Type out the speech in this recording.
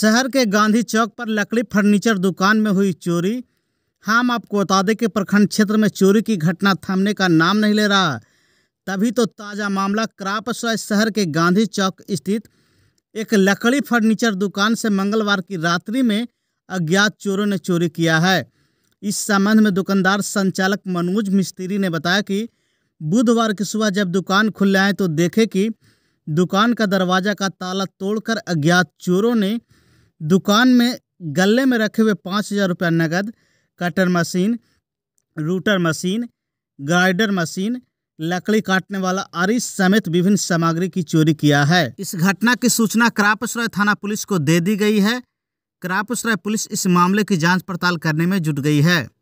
शहर के गांधी चौक पर लकड़ी फर्नीचर दुकान में हुई चोरी हम आपको बता दें कि प्रखंड क्षेत्र में चोरी की घटना थमने का नाम नहीं ले रहा तभी तो ताज़ा मामला क्रापसवाय शहर के गांधी चौक स्थित एक लकड़ी फर्नीचर दुकान से मंगलवार की रात्रि में अज्ञात चोरों ने चोरी किया है इस संबंध में दुकानदार संचालक मनोज मिस्त्री ने बताया कि बुधवार की सुबह जब दुकान खुल आए तो देखे कि दुकान का दरवाज़ा का ताला तोड़कर अज्ञात चोरों ने दुकान में गले में रखे हुए पाँच हज़ार रुपया नगद cutter machine router machine grinder machine लकड़ी काटने वाला आरी समेत विभिन्न सामग्री की चोरी किया है इस घटना की सूचना क्रापसराय थाना पुलिस को दे दी गई है क्रापसराय पुलिस इस मामले की जांच पड़ताल करने में जुट गई है